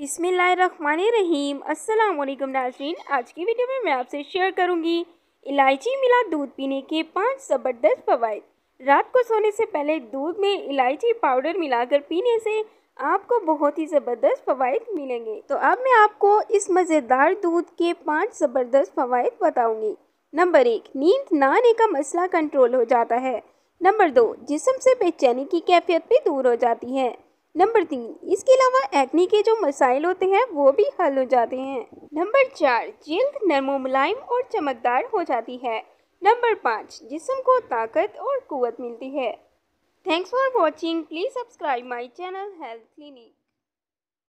बिसमीम अल्लाम नाजरीन आज की वीडियो में मैं आपसे शेयर करूंगी इलायची मिला दूध पीने के पांच ज़बरदस्त फ़वाद रात को सोने से पहले दूध में इलायची पाउडर मिलाकर पीने से आपको बहुत ही ज़बरदस्त फ़वाद मिलेंगे तो अब मैं आपको इस मज़ेदार दूध के पांच ज़बरदस्त फ़वाद बताऊँगी नंबर एक नींद न आने का मसला कंट्रोल हो जाता है नंबर दो जिसम से बेचैनी की कैफियत भी दूर हो जाती है नंबर तीन इसके अलावा एक्नी के जो मसाइल होते हैं वो भी हल हो जाते हैं नंबर चार जल्द नरमो मुलायम और चमकदार हो जाती है नंबर पाँच जिसम को ताकत और कुवत मिलती है thanks for watching please subscribe my channel health clinic